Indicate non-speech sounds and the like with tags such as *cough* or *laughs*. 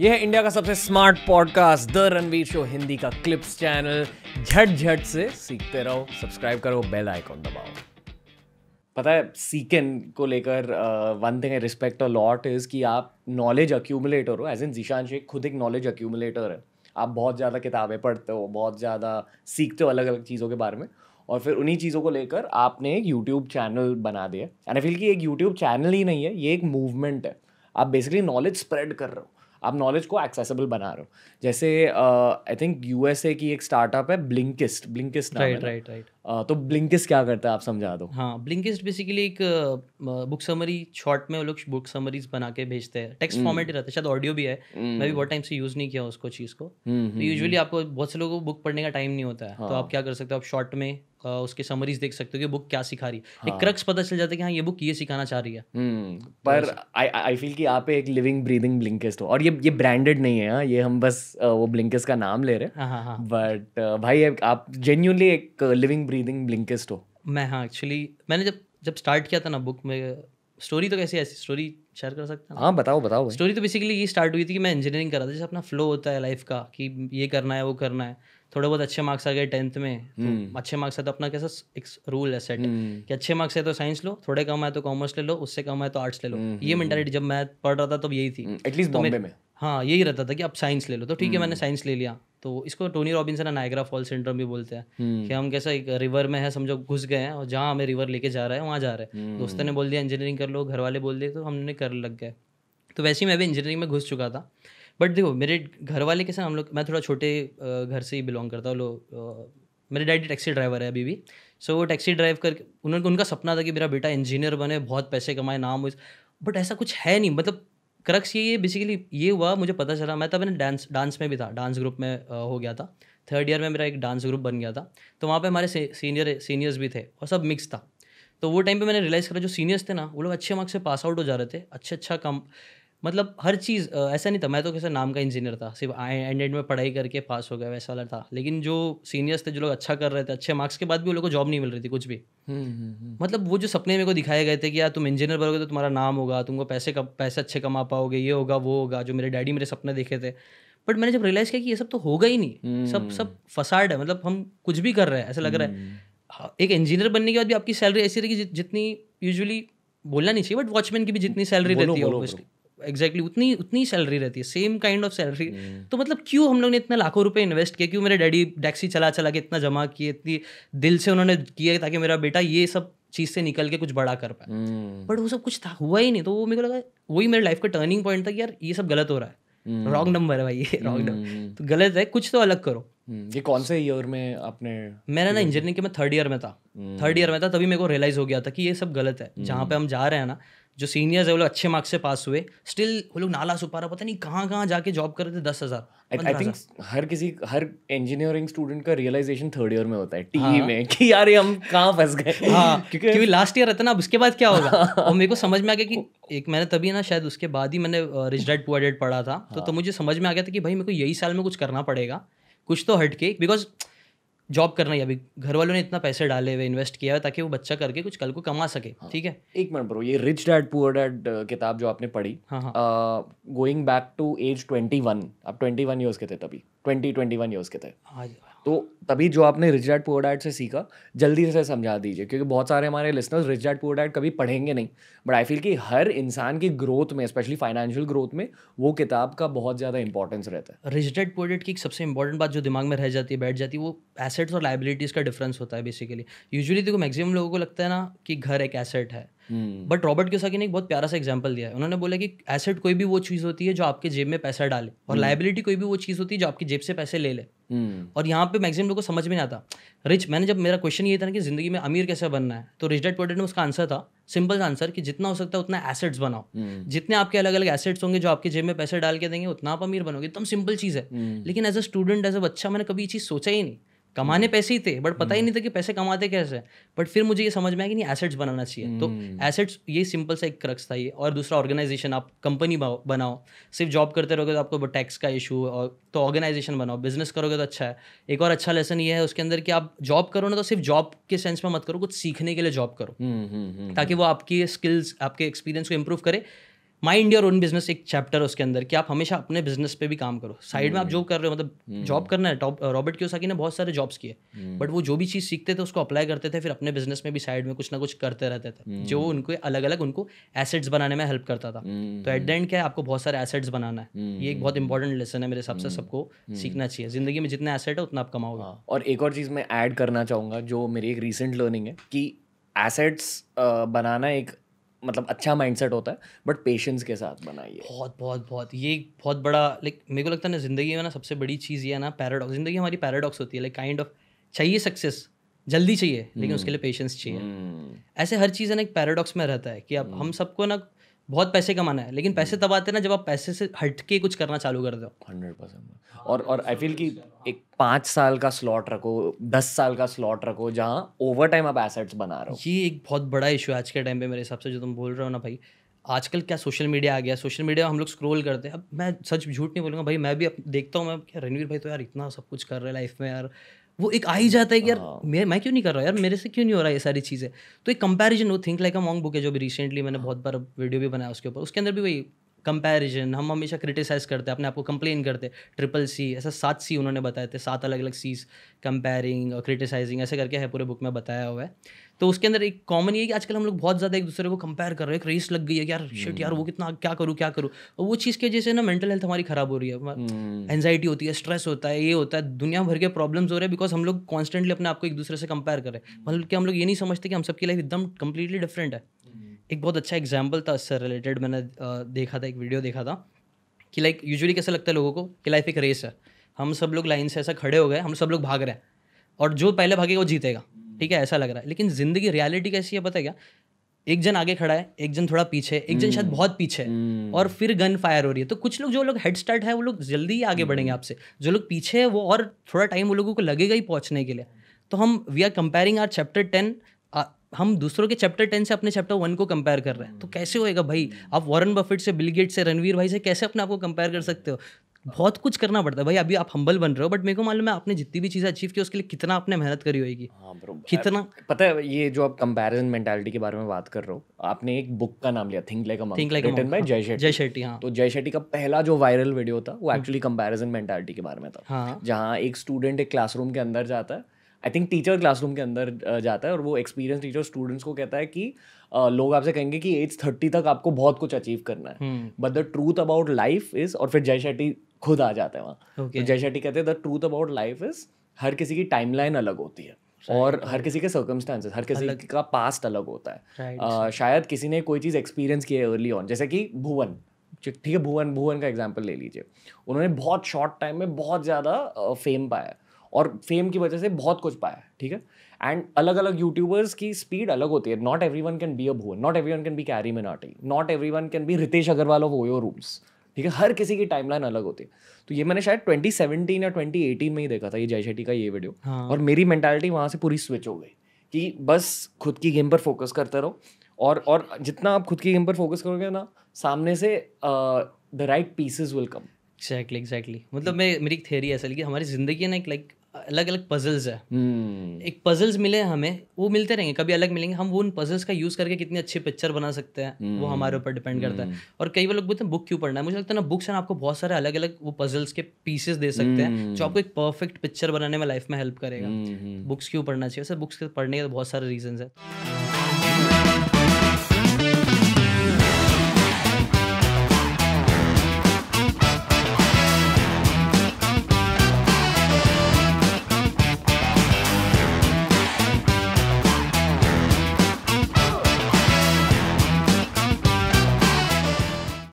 यह है इंडिया का सबसे smart podcast the Ranveer show Hindi का क्लिप्स चैनल झट झट से सीखते रहो सब्सक्राइब करो बेल आइकॉन दबाओ पता है सीकन को लेकर one thing respect a lot is कि आप नॉलेज अक्यूमुलेटर हो एज इन जीशान शेख खुद एक नॉलेज अक्यूमुलेटर है आप बहुत ज़्यादा किताबें पढ़ते हो बहुत ज़्यादा सीखते हो अलग अलग चीज़ों के बारे में और फिर उन्हीं चीज़ों को लेकर आपने एक यूट्यूब चैनल बना दिया एंड आई फील कि एक यूट्यूब चैनल ही नहीं है ये एक मूवमेंट है आप बेसिकली नॉलेज स्प्रेड कर रहे हो आप नॉलेज को एक्सेसिबल बना रहे हो जैसे आई थिंक यूएसए की एक स्टार्टअप है Blinkist Blinkist right right right तो ब्लिंकिस्ट क्या करता है आप समझा दो हाँ ब्लिंकिस्ट बेसिकली एक बुक समरी शॉर्ट में वो लोग बुक समरीज बना के भेजते हैं टेक्स्ट फॉर्मेट हम्म। ही रहता है शायद ऑडियो भी है हम्म। मैं भी बहुत टाइम से यूज़ नहीं किया उसको चीज़ को हम्म, तो यूजुअली आपको बहुत से लोगों को बुक पढ़ने का टाइम नहीं होता है तो हाँ। आप क्या कर सकते हो आप शॉर्ट में उसके समरीज देख सकते हो कि बुक क्या सिखा रही है हाँ. एक क्रक्स पता चल जाता है कि हाँ ये बुक ये सिखाना चाह रही है हम्म, पर आई आई फील कि आप एक लिविंग ब्रीदिंग ब्लिंकेस्ट हो और ये ये ब्रांडेड नहीं है हाँ, ये हम बस वो ब्लिंकेस्ट का नाम ले रहे हैं हाँ, हाँ. बट हाँ। भाई आप जेन्यूनली एक लिविंग ब्रीदिंग ब्लिंकेस्ट हो मैं हाँ एक्चुअली मैंने जब जब स्टार्ट किया था ना बुक में स्टोरी तो कैसी ऐसी स्टोरी शेयर कर सकते हैं हाँ बताओ बताओ स्टोरी तो बेसिकली ये स्टार्ट हुई थी कि मैं इंजीनियरिंग कर रहा था जैसे अपना फ्लो होता है लाइफ का कि ये करना है वो करना है थोड़े बहुत अच्छे मार्क्स आ गए टेंथ में तो हम्म। अच्छे मार्क्स है तो अपना कैसा एक रूल है सेट हम्म। कि अच्छे मार्क्स है तो साइंस लो थोड़े कम आए तो कॉमर्स ले लो उससे कम आए तो आर्ट्स ले लो हम्म, ये मेंटालिटी जब मैं पढ़ रहा था तब यही थी एटलीस्ट बॉम्बे तो में हाँ यही रहता था कि आप साइंस ले लो तो ठीक है मैंने साइंस ले लिया तो इसको Tony Robinson Niagara fall syndrome भी बोलते हैं कि हम कैसा एक रिवर में है समझो घुस गए हैं और जहाँ हमें रिवर लेके जा रहा है वहाँ जा रहे हैं दोस्तों ने बोल दिया इंजीनियरिंग कर लो घर वाले बोल दिए तो हमने कर लग गए तो वैसे ही मैं भी इंजीनियरिंग में घुस चुका था बट देखो मेरे घर वाले के साथ हम लोग मैं थोड़ा छोटे घर से ही बिलोंग करता हूँ लोग मेरे डैडी टैक्सी ड्राइवर है अभी भी सो so, वो टैक्सी ड्राइव करके उन्होंने उनका सपना था कि मेरा बेटा इंजीनियर बने बहुत पैसे कमाए नाम बट ऐसा कुछ है नहीं मतलब करक्स ये बेसिकली ये हुआ मुझे पता चला मैं तब मैंने डांस डांस में भी था डांस ग्रुप में हो गया था थर्ड ईयर में मेरा एक डांस ग्रुप बन गया था तो वहाँ पे हमारे सीनियर सीनियर्स भी थे और सब मिक्स था तो वो टाइम पे मैंने रियलाइज़ करा जो सीनियर्स थे ना वो लोग अच्छे मार्क्स से पास आउट हो जा रहे थे अच्छे अच्छा कम मतलब हर चीज़ ऐसा नहीं था मैं तो कैसे नाम का इंजीनियर था सिर्फ एंड एंड में पढ़ाई करके पास हो गया वैसा वाला था लेकिन जो सीनियर्स थे जो लोग अच्छा कर रहे थे अच्छे मार्क्स के बाद भी उन लोगों को जॉब नहीं मिल रही थी कुछ भी हम्म, हम्म, हम्म। मतलब वो जो सपने मेरे को दिखाए गए थे कि यार तुम इंजीनियर बनोगे तो तुम्हारा नाम होगा तुमको पैसे कम पैसे अच्छे कमा पाओगे ये होगा वो होगा जो मेरे डैडी मेरे सपने देखे थे बट मैंने जब रियलाइज़ किया कि ये सब तो होगा ही नहीं सब सब फसाड है मतलब हम कुछ भी कर रहे हैं ऐसा लग रहा है हाँ, एक इंजीनियर बनने के बाद भी आपकी सैलरी ऐसी रहेगी जितनी यूजली बोलना नहीं चाहिए बट वॉचमैन की भी जितनी सैलरी रहती है ऑब्वियसली एग्जैक्टली exactly, उतनी उतनी सैलरी रहती है सेम काइंड ऑफ सैलरी तो मतलब क्यों हम लोग ने इतना लाखों रुपए इन्वेस्ट किया क्यों मेरे डैडी टैक्सी चला चला के इतना जमा किए इतनी दिल से उन्होंने किया ताकि मेरा बेटा ये सब चीज़ से निकल के कुछ बड़ा कर पाए बट hmm. वो सब कुछ था हुआ ही नहीं तो वो मेरे को लगा वही मेरे लाइफ का टर्निंग पॉइंट था कि यार ये सब गलत हो रहा है रॉन्ग hmm. नंबर है भाई ये रॉन्ग नंबर hmm. तो गलत है कुछ तो अलग करो ये कौन से ईयर में आपने मैंने ना इंजीनियरिंग के मैं थर्ड ईयर में था थर्ड ईयर में था तभी मेरे को रियलाइज हो गया था कि ये सब गलत है जहाँ पे हम जा रहे हैं ना जो सीनियर्स है वो लोग अच्छे मार्क्स से पास हुए स्टिल वो लोग नाला सुपारा पता नहीं कहाँ कहाँ जाके जॉब कर रहे थे दस हज़ार आई थिंक हर किसी हर इंजीनियरिंग स्टूडेंट का रियलाइजेशन थर्ड ईयर में होता है टी हाँ. में कि यार ये हम कहाँ फंस गए हाँ *laughs* क्योंकि क्योंकि लास्ट ईयर रहता ना अब उसके बाद क्या होगा *laughs* और मेरे को समझ में आ गया कि एक मैंने तभी ना शायद उसके बाद ही मैंने रिच डैड पुअर डैड पढ़ा था तो, हाँ। तो मुझे समझ में आ गया था कि भाई मेरे को यही साल में कुछ करना पड़ेगा कुछ तो हटके बिकॉज जॉब करना ही अभी घर वालों ने इतना पैसे डाले हुए इन्वेस्ट किया है ताकि वो बच्चा करके कुछ कल को कमा सके हाँ। ठीक हाँ, है एक मिनट ब्रो ये रिच डैड पुअर डैड किताब जो आपने पढ़ी going back to age twenty one आप ट्वेंटी वन ईयर्स के थे तभी ट्वेंटी ट्वेंटी वन ईयर्स के थे हाँ तो तभी जो आपने रिच डैड पुअर डैड से सीखा जल्दी से समझा दीजिए क्योंकि बहुत सारे हमारे listeners rich dad poor dad कभी पढ़ेंगे नहीं बट आई फील कि हर इंसान की ग्रोथ में स्पेशली फाइनेंशियल ग्रोथ में वो किताब का बहुत ज़्यादा इंपॉर्टेंस रहता है रिच डैड पुअर डैड की सबसे इंपॉर्टेंट बात जो दिमाग में रह जाती है बैठ जाती है वो एसेट्स और लाइबिलिटीज़ का डिफरेंस होता है बेसिकली यूजली देखो मैक्सिमम लोगों को लगता है ना कि घर एक एसेट है बट रॉबर्ट किसाकी ने एक बहुत प्यारा सा एग्जाम्पल दिया है उन्होंने बोला कि एसेट कोई भी वो चीज़ होती है जो आपके जेब में पैसा डाले और लाइबिलिटी हम्म। कोई भी वो चीज़ होती है जो आपकी जेब से पैसे ले ले हम्म। और यहाँ पे मैक्सिमम लोगों को समझ में आता रिच मैंने जब मेरा क्वेश्चन ये था ना कि जिंदगी में अमीर कैसे बनना है तो रिच डेट पोर्टेट में उसका आंसर था सिंपल आंसर कि जितना हो सकता है उतना एसेट्स बनाओ हम्म। जितने आपके अलग अलग एसेट्स होंगे जो आपके जेब में पैसे डाल के देंगे उतना आप अमीर बनोगे एकदम तो सिंपल चीज़ है लेकिन as a student as a बच्चा मैंने कभी ये चीज़ सोचा ही नहीं कमाने हम्म। पैसे ही थे बट पता ही हम्म। नहीं था कि पैसे कमाते कैसे बट फिर मुझे ये समझ में आया कि नहीं एसेट्स बनाना चाहिए तो एसेट्स हम्म। ये सिंपल सा एक क्रक्स था ये और दूसरा ऑर्गेनाइजेशन आप कंपनी बनाओ सिर्फ जॉब करते रहोगे तो आपको टैक्स का इशू और तो ऑर्गेनाइजेशन बनाओ बिजनेस करोगे तो अच्छा है एक और अच्छा लेसन ये है उसके अंदर कि आप जॉब करो ना तो सिर्फ जॉब के सेंस में मत करो कुछ सीखने के लिए जॉब करो ताकि वो आपकी स्किल्स आपके एक्सपीरियंस को इम्प्रूव करे माइंड योर ओन बिजनेस एक चैप्टर है उसके अंदर कि आप हमेशा अपने बिजनेस पे भी काम करो साइड में आप hmm. जॉब कर रहे हो मतलब जॉब hmm. करना है रॉबर्ट क्योसाकी ने बहुत सारे जॉब्स किए बट hmm. वो जो भी चीज़ सीखते थे उसको अप्लाई करते थे फिर अपने बिजनेस में भी साइड में कुछ ना कुछ करते रहते थे जो उनको अलग अलग उनको एसेट्स बनाने में हेल्प करता था तो एट द एंड क्या है आपको बहुत सारे एसेट्स बनाना है ये एक बहुत इंपॉर्टेंट लेसन है मेरे हिसाब से सबको सीखना चाहिए जिंदगी में जितना एसेट है उतना आप कमाओगे हाँ, और एक और चीज़ मैं ऐड करना चाहूँगा जो मेरी एक रिसेंट लर्निंग है कि एसेट्स बनाना एक मतलब अच्छा माइंडसेट होता है बट पेशेंस के साथ बनाइए बहुत बहुत बहुत ये बहुत बड़ा लाइक मेरे को लगता है ना जिंदगी में ना सबसे बड़ी चीज़ ये है ना पैराडॉक्स जिंदगी हमारी पैराडॉक्स होती है लाइक काइंड ऑफ चाहिए सक्सेस जल्दी चाहिए लेकिन उसके लिए पेशेंस हम्म। चाहिए हम्म। ऐसे हर चीज़ है ना एक पैराडॉक्स में रहता है कि अब हम हम्म। सबको ना बहुत पैसे कमाना है लेकिन पैसे हम्म। तब आते हैं ना जब आप पैसे से हट के कुछ करना चालू कर दो हंड्रेड परसेंट और और आई फील कि एक पाँच साल का स्लॉट रखो दस साल का स्लॉट रखो जहाँ ओवर टाइम आप एसेट्स बना रहे हो ये एक बहुत बड़ा इशू है आज के टाइम पे मेरे हिसाब से जो तुम बोल रहे हो ना भाई आजकल क्या सोशल मीडिया आ गया सोशल मीडिया हम लोग स्क्रोल करते हैं अब मैं सच झूठ नहीं बोलूँगा भाई मैं भी देखता हूँ मैं रणवीर भाई तो यार इतना सब कुछ कर रहे हैं लाइफ में यार वो एक आ ही जाता है कि यार हाँ। मैं मैं क्यों नहीं कर रहा यार मेरे से क्यों नहीं हो रहा है ये सारी चीज़ें तो एक कंपैरिजन वो think like a monk book है जो भी रिसेंटली मैंने हाँ। बहुत बार वीडियो भी बनाया उसके ऊपर उसके अंदर भी वही कंपैरिजन हम हमेशा क्रिटिसाइज करते हैं अपने आप को कंप्लेन करते हैं ट्रिपल सी ऐसा सात सी उन्होंने बताए थे सात अलग अलग सीज कंपेयरिंग और क्रिटिसाइजिंग ऐसे करके है पूरे बुक में बताया हुआ है तो उसके अंदर एक कॉमन ये कि आजकल हम लोग बहुत ज़्यादा एक दूसरे को कंपेयर कर रहे हैं एक रेस लग गई है यार शिट यार वो हम्म। कितना क्या करूँ क्या करूँ और वो चीज़ की वजह से ना मेंटल हेल्थ हमारी ख़राब हो रही है एनजाइटी हम्म। होती है स्ट्रेस होता है ये होता है दुनिया भर के प्रॉब्लम्स हो रहे हैं बिकॉज हम लोग कॉन्स्टेंटली अपने आप को एक दूसरे से कंपेयर कर रहे हैं मतलब कि हम लोग ये नहीं समझते कि हम सबकी लाइफ एकदम कंप्लीटली डिफरेंट है एक बहुत अच्छा एग्जाम्पल था इससे रिलेटेड मैंने देखा था एक वीडियो देखा था कि लाइक यूजुअली कैसा लगता है लोगों को कि लाइफ एक रेस है हम सब लोग लाइन से ऐसा खड़े हो गए हम सब लोग भाग रहे हैं और जो पहले भागेगा वो जीतेगा ठीक है ऐसा लग रहा है लेकिन ज़िंदगी रियलिटी कैसी है पता है क्या एक जन आगे खड़ा है एक जन थोड़ा पीछे एक जन शायद हम्म। बहुत पीछे है हम्म। और फिर गन फायर हो रही है तो कुछ लोग जो लोग हेड स्टार्ट है वो लोग जल्दी ही आगे बढ़ेंगे हम्म। आपसे जो लोग पीछे है वो और थोड़ा टाइम वो लोगों को लगेगा ही पहुंचने के लिए तो हम we are comparing our chapter ten हम दूसरों के चैप्टर टेन से अपने चैप्टर वन को कंपेयर कर रहे हैं तो कैसे होएगा भाई आप वॉरेन बफेट से बिल गेट से रणवीर भाई से कैसे अपने आप को कंपेयर कर सकते हो बहुत कुछ करना पड़ता है भाई अभी आप हम्बल बन रहे हो बट मेरे को मालूम है आपने जितनी भी चीज़ें अचीव की उसके लिए कितना आपने मेहनत करी होगी हाँ, कितना पता है ये जो आप कंपेरिजन मेंटालिटी के बारे में बात कर रहे हो आपने एक बुक का नाम लिया think like think like written by Jay Shetty जय शेट्टी हाँ तो जय शेट्टी का पहला जो वायरल वीडियो था वो एक्चुअली कंपेरिजन मेंटालिटी के बारे में था हाँ। जहाँ एक स्टूडेंट एक क्लासरूम के अंदर जाता है आई थिंक टीचर क्लासरूम के अंदर जाता है और वो एक्सपीरियंस टीचर स्टूडेंट्स को कहता है कि लोग आपसे कहेंगे कि एज थर्टी तक आपको बहुत कुछ अचीव करना है but the truth about life is और फिर जय शेट्टी खुद आ जाता है वहाँ okay. तो जय शेट्टी कहते हैं the truth about life is हर किसी की टाइमलाइन अलग होती है Right. और हर किसी के सर्कमस्टांसेस हर किसी अलग. का पास्ट अलग होता है right. uh, शायद किसी ने कोई चीज़ एक्सपीरियंस की है अर्ली ऑन जैसे कि भुवन ठीक है भुवन भुवन का एग्जाम्पल ले लीजिए उन्होंने बहुत शॉर्ट टाइम में बहुत ज़्यादा फेम पाया और फेम की वजह से बहुत कुछ पाया ठीक है एंड अलग अलग यूट्यूबर्स की स्पीड अलग होती है not everyone can be a Bhuvan not everyone can be Carry Minati not everyone can be Ritesh Agarwal of OYO rooms ठीक है हर किसी की टाइमलाइन अलग होती है तो ये मैंने शायद 2017 या 2018 में ही देखा था ये जय शेट्टी का ये वीडियो हाँ। और मेरी मेंटालिटी वहाँ से पूरी स्विच हो गई कि बस खुद की गेम पर फोकस करते रहो और और जितना आप खुद की गेम पर फोकस करोगे ना सामने से the right pieces will come exactly exactly मतलब मैं मेरी एक थेरी ऐसा कि हमारी ज़िंदगी ना एक लाइक अलग अलग पजल्स है hmm. एक पजल्स मिले हमें वो मिलते रहेंगे कभी अलग मिलेंगे हम वो उन पजल्स का यूज़ करके कितनी अच्छी पिक्चर बना सकते हैं hmm. वो हम्म। हमारे ऊपर डिपेंड करता है हम्म। और कई वो लोग बोलते हैं बुक क्यों पढ़ना है मुझे लगता है ना बुक्स है ना आपको बहुत सारे अलग अलग वो पजल्स के पीसेस दे सकते हैं जो आपको एक परफेक्ट पिक्चर बनाने में लाइफ में हेल्प करेगा बुक्स क्यों पढ़ना चाहिए सर बुक्स के पढ़ने के तो बहुत सारे रीजन है